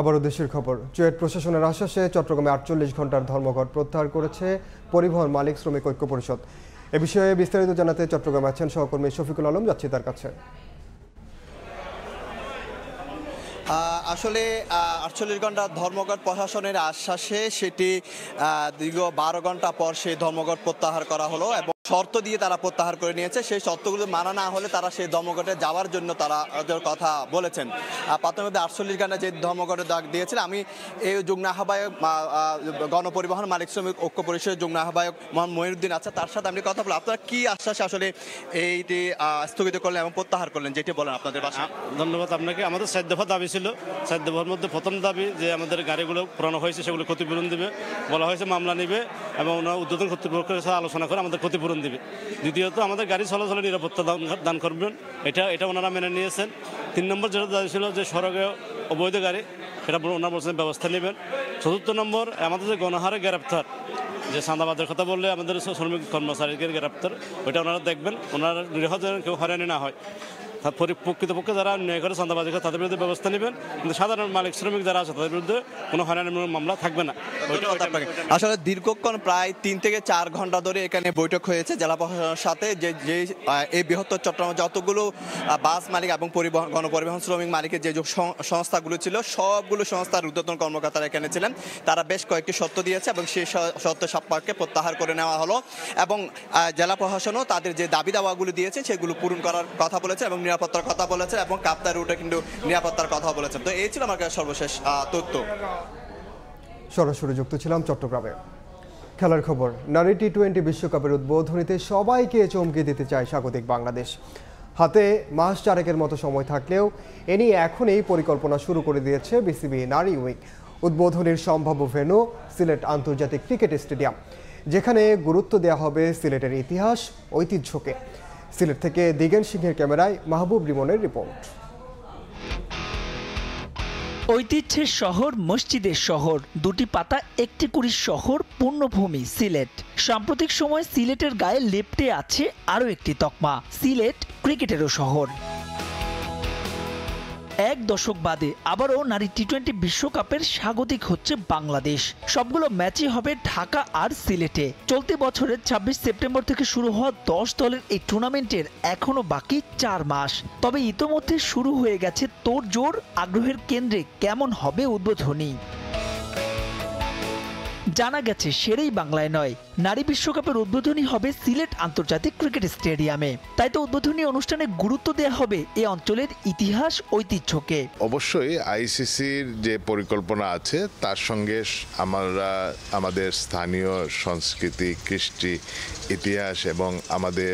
আবারও দেশের খবর চুয়েট প্রশাসনের আশ্বাসে চট্টগ্রামে আটচল্লিশ ঘন্টার ধর্মঘট প্রত্যাহার করেছে পরিবহন মালিক শ্রমিক ঐক্য পরিষদ এ বিষয়ে বিস্তারিত জানাতে চট্টগ্রামে আছেন সহকর্মী শফিকুল আলম যাচ্ছি তার কাছে আসলে আটচল্লিশ ঘন্টা ধর্মঘট প্রশাসনের আশ্বাসে সেটি দীর্ঘ বারো ঘন্টা পর সেই ধর্মঘট প্রত্যাহার করা হলো এবং শর্ত দিয়ে তারা প্রত্যাহার করে নিয়েছে সেই শর্তগুলো মানা না হলে তারা সেই ধর্মঘটে যাওয়ার জন্য তারা কথা বলেছেন প্রাথমিকভাবে আটচল্লিশ ঘন্টা যে ধর্মঘটে ডাক দিয়েছেন আমি এই যুগ্ন আহ্বায়ক গণপরিবহন মালিক শ্রমিক ঐক্য পরিষদের যুগ্ন আহ্বায়ক মোহাম্মদ মহিউদ্দিন আছে আচ্ছা, তার সাথে আমি কথা বললাম আপনারা কি আশ্বাস আসলে এইটি স্থগিত করলেন এবং প্রত্যাহার করলেন যেটি বলেন আপনাদের বাসা ধন্যবাদ আপনাকে আমাদের সাত দফা দাবি ছিল সাত দফার মধ্যে প্রথম দাবি যে আমাদের গাড়িগুলো পুরানো হয়েছে সেগুলো ক্ষতিপূরণ দেবে বলা হয়েছে মামলা নেবে এবং ওনার উদ্বোধন কর্তৃপক্ষের সাথে আলোচনা করে আমাদের ক্ষতিপূরণ অনুমোদন দিবে দ্বিতীয়ত আমাদের গাড়ি চলাচলে নিরাপত্তা দান দান করবেন এটা এটা ওনারা মেনে নিয়েছেন তিন নম্বর যেটা দাবি ছিল যে সড়কে অবৈধ গাড়ি সেটা ওনার বলছেন ব্যবস্থা নেবেন চতুর্থ নম্বর আমাদের যে গণহারে গ্রেপ্তার যে সান্দাবাদের কথা বললে আমাদের শ্রমিক কর্মচারীকে গ্রেপ্তার ওইটা ওনারা দেখবেন ওনারা নিরীহ যেন কেউ হয়রানি না হয় প্রকৃতপক্ষে যারা ন্যায় করে চাঁদাবাজি করে তাদের বিরুদ্ধে ব্যবস্থা নেবেন কিন্তু সাধারণ মালিক শ্রমিক যারা আছে তাদের বিরুদ্ধে কোনো হয়রানিমূলক মামলা থাকবে না আসলে দীর্ঘক্ষণ প্রায় তিন থেকে চার ঘন্টা ধরে এখানে বৈঠক হয়েছে জেলা প্রশাসনের সাথে যে যে এই বৃহত্তর চট্টগ্রাম যতগুলো বাস মালিক এবং পরিবহন গণপরিবহন শ্রমিক মালিকের যে সংস্থাগুলো ছিল সবগুলো সংস্থার ঊর্ধ্বতন কর্মকর্তারা এখানে ছিলেন তারা বেশ কয়েকটি সত্য দিয়েছে এবং সেই সত্য সম্পর্কে প্রত্যাহার করে নেওয়া হলো এবং জেলা প্রশাসনও তাদের যে দাবি দাওয়াগুলো দিয়েছে সেগুলো পূরণ করার কথা বলেছে এবং নিরাপত্তার কথা বলেছেন এবং কাপ্তার রুটে কিন্তু নিরাপত্তার কথা বলেছেন তো এই ছিল আমার কাছে সর্বশেষ তথ্য সরাসরি যুক্ত ছিলাম চট্টগ্রামে খেলার খবর নারী টি টোয়েন্টি বিশ্বকাপের উদ্বোধনীতে সবাইকে চমকে দিতে চায় স্বাগতিক বাংলাদেশ হাতে মাস চারেকের মতো সময় থাকলেও এ নিয়ে এখনই পরিকল্পনা শুরু করে দিয়েছে বিসিবি নারী উইক উদ্বোধনীর সম্ভাব্য ভেনু সিলেট আন্তর্জাতিক ক্রিকেট স্টেডিয়াম যেখানে গুরুত্ব দেওয়া হবে সিলেটের ইতিহাস ঐতিহ্যকে সিলেট থেকে দিগেন সিংহের ক্যামেরায় মাহবুব রিমনের রিপোর্ট ঐতিহ্যের শহর মসজিদের শহর দুটি পাতা একটি কুড়ি শহর পূর্ণভূমি সিলেট সাম্প্রতিক সময় সিলেটের গায়ে লেপটে আছে আরও একটি তকমা সিলেট ক্রিকেটেরও শহর এক দশক বাদে আবারও নারী টি টোয়েন্টি বিশ্বকাপের স্বাগতিক হচ্ছে বাংলাদেশ সবগুলো ম্যাচই হবে ঢাকা আর সিলেটে চলতি বছরের ২৬ সেপ্টেম্বর থেকে শুরু হওয়া দশ দলের এই টুর্নামেন্টের এখনও বাকি চার মাস তবে ইতোমধ্যে শুরু হয়ে গেছে তোর জোর আগ্রহের কেন্দ্রে কেমন হবে উদ্বোধনী জানা গেছে সেরেই বাংলায় নয় নারী বিশ্বকাপের উদ্বোধনী হবে সিলেট আন্তর্জাতিক ক্রিকেট স্টেডিয়ামে তাই তো উদ্বোধনী অনুষ্ঠানে গুরুত্ব দেওয়া হবে এ অঞ্চলের ইতিহাস ঐতিহ্যকে অবশ্যই আইসিসির যে পরিকল্পনা আছে তার সঙ্গে আমরা আমাদের স্থানীয় সংস্কৃতি কৃষ্টি ইতিহাস এবং আমাদের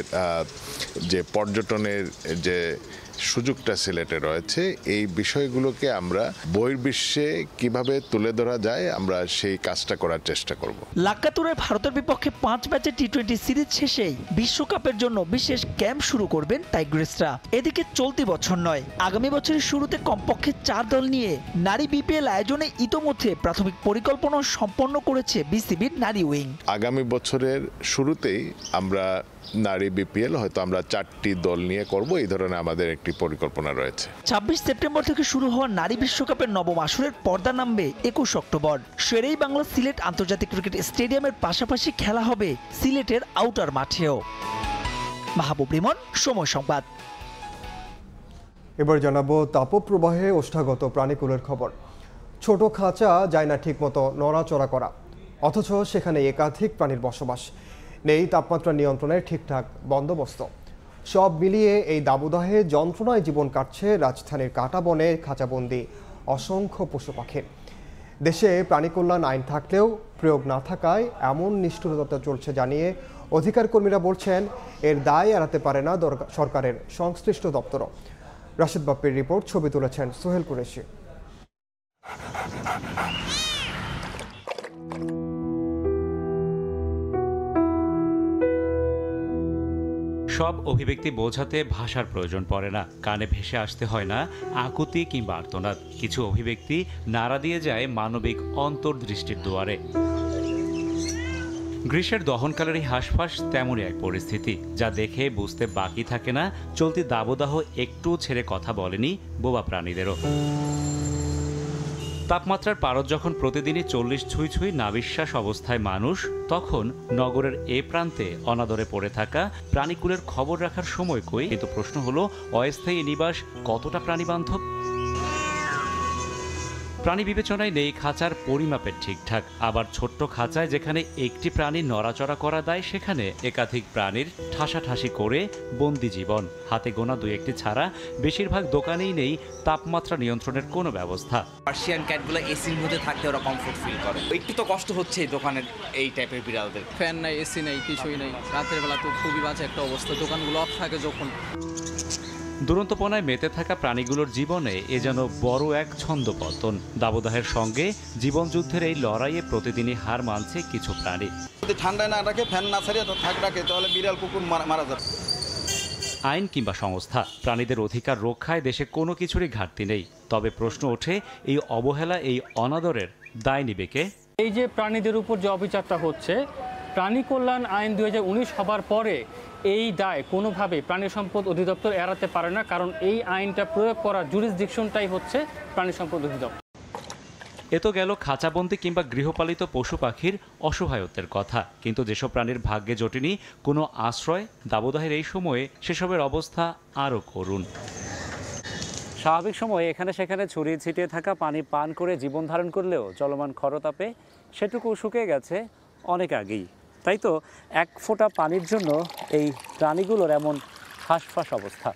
যে পর্যটনের যে সুযোগটা সিলেটে রয়েছে এই বিষয়গুলোকে আমরা বহির্বিশ্বে কিভাবে তুলে ধরা যায় আমরা সেই কাজটা করার চেষ্টা করব লাক্কাতুরে ভারতের বিপক্ষে পাঁচ ম্যাচে টি টোয়েন্টি সিরিজ শেষেই বিশ্বকাপের জন্য বিশেষ ক্যাম্প শুরু করবেন টাইগ্রেসরা এদিকে চলতি বছর নয় আগামী বছরের শুরুতে কমপক্ষে চার দল নিয়ে নারী বিপিএল আয়োজনে ইতোমধ্যে প্রাথমিক পরিকল্পনা সম্পন্ন করেছে বিসিবির নারী উইং আগামী বছরের শুরুতেই আমরা নারী বিপিএল হয়তো আমরা চারটি দল নিয়ে করব এই ধরনের আমাদের একটি পরিকল্পনা রয়েছে ২৬ সেপ্টেম্বর থেকে শুরু হওয়া নারী বিশ্বকাপের নবম আসরের পর্দা নামবে একুশ অক্টোবর সেরেই বাংলা সিলেট আন্তর্জাতিক ক্রিকেট স্টেডিয়ামের পাশাপাশি খেলা হবে সিলেটের আউটার মাঠেও মাহবুব রিমন সময় সংবাদ এবার জানাবো তাপপ্রবাহে ওষ্ঠাগত প্রাণীকুলের খবর ছোট খাঁচা যায় না ঠিকমতো নড়াচড়া করা অথচ সেখানে একাধিক প্রাণীর বসবাস নেই তাপমাত্রা নিয়ন্ত্রণের ঠিকঠাক বন্দোবস্ত সব মিলিয়ে এই দাবদাহে যন্ত্রণায় জীবন কাটছে রাজধানীর কাটাবনে খাঁচাবন্দি অসংখ্য পশু পাখির দেশে প্রাণীকল্যাণ আইন থাকলেও প্রয়োগ না থাকায় এমন নিষ্ঠুরতা চলছে জানিয়ে অধিকার কর্মীরা বলছেন এর দায় এড়াতে পারে না সরকারের সংশ্লিষ্ট দপ্তর রাশিদ বাপ্পির রিপোর্ট ছবি তুলেছেন সোহেল কুরেশি সব অভিব্যক্তি বোঝাতে ভাষার প্রয়োজন পড়ে না কানে ভেসে আসতে হয় না আকুতি কিংবা আর্তনাদ কিছু অভিব্যক্তি নাড়া দিয়ে যায় মানবিক অন্তর্দৃষ্টির দুয়ারে গ্রীষ্মের দহনকালের এই হাঁসফাঁস তেমনই এক পরিস্থিতি যা দেখে বুঝতে বাকি থাকে না চলতি দাবদাহ একটু ছেড়ে কথা বলেনি বোবা প্রাণীদেরও তাপমাত্রার পারদ যখন প্রতিদিনই চল্লিশ ছুঁই ছুঁই নাবিশ্বাস অবস্থায় মানুষ তখন নগরের এ প্রান্তে অনাদরে পড়ে থাকা প্রাণীকুলের খবর রাখার সময় কই কিন্তু প্রশ্ন হলো অস্থায়ী নিবাস কতটা প্রাণীবান্ধব প্রাণী বিবেচনায় নেই খাঁচার পরিমাপের ঠিকঠাক আবার ছোট্ট খাঁচায় যেখানে একটি প্রাণী নড়াচড়া করা দেয় সেখানে একাধিক প্রাণীর ঠাসাঠাসি করে বন্দি জীবন হাতে গোনা দুই একটি ছাড়া বেশিরভাগ দোকানেই নেই তাপমাত্রা নিয়ন্ত্রণের কোনো ব্যবস্থা পার্সিয়ান ক্যাটগুলো এসির মধ্যে থাকতে ওরা কমফোর্ট ফিল করে একটু তো কষ্ট হচ্ছে দোকানের এই টাইপের বিড়ালদের ফ্যান নাই এসি নাই কিছুই নাই রাতের বেলা তো খুবই বাজে একটা অবস্থা দোকানগুলো অফ থাকে যখন দুরন্তপনায় মেতে থাকা প্রাণীগুলোর জীবনে এ যেন বড় এক ছন্দপতন দাবদাহের সঙ্গে জীবনযুদ্ধের এই লড়াইয়ে প্রতিদিনই হার মানছে কিছু প্রাণী যদি ঠান্ডায় না রাখে ফ্যান না ছাড়িয়ে থাক রাখে তাহলে বিড়াল কুকুর মারা যাবে আইন কিংবা সংস্থা প্রাণীদের অধিকার রক্ষায় দেশে কোনো কিছুরই ঘাটতি নেই তবে প্রশ্ন ওঠে এই অবহেলা এই অনাদরের দায় নিবে কে এই যে প্রাণীদের উপর যে অবিচারটা হচ্ছে প্রাণী কল্যাণ আইন দু হবার পরে এই দায় কোনোভাবে প্রাণী সম্পদ অধিদপ্তর এড়াতে পারে না কারণ এই আইনটা প্রয়োগ করার জুরিসডিকশনটাই হচ্ছে প্রাণী সম্পদ অধিদপ্তর এ তো গেল খাঁচাবন্দি কিংবা গৃহপালিত পশু পাখির অসহায়ত্বের কথা কিন্তু যেসব প্রাণীর ভাগ্যে জটিনি কোনো আশ্রয় দাবদাহের এই সময়ে সেসবের অবস্থা আরও করুণ স্বাভাবিক সময়ে এখানে সেখানে ছড়িয়ে ছিটিয়ে থাকা পানি পান করে জীবন ধারণ করলেও চলমান খরতাপে সেটুকু শুকিয়ে গেছে অনেক আগেই তাই তো এক ফোঁটা পানির জন্য এই প্রাণীগুলোর এমন হাঁসফাঁস অবস্থা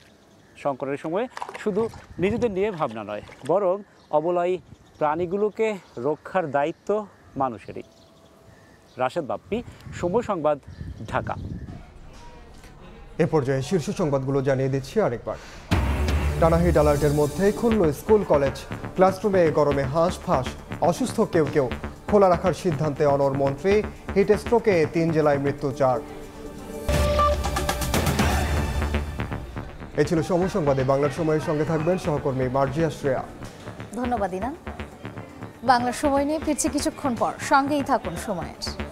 সংকটের সময়ে শুধু নিজেদের নিয়ে ভাবনা নয় বরং অবলয় প্রাণীগুলোকে রক্ষার দায়িত্ব মানুষেরই রাশেদ বাপ্পি সময় সংবাদ ঢাকা এ পর্যায়ে শীর্ষ সংবাদগুলো জানিয়ে দিচ্ছি আরেকবার টানাহি ডালার্টের মধ্যেই খুলল স্কুল কলেজ ক্লাসরুমে গরমে হাঁস ফাঁস অসুস্থ কেউ কেউ খোলা রাখার সিদ্ধান্তে অনর মন্ত্রী হিটস্ট্রোকে তিন জেলায় মৃত্যু চার এ ছিল সমসংবাদে বাংলার সময়ের সঙ্গে থাকবেন সহকর্মী মার্জিয়া শ্রেয়া ধন্যবাদ ইনান বাংলার সময় নিয়ে ফিরছি কিছুক্ষণ পর সঙ্গেই থাকুন সময়ের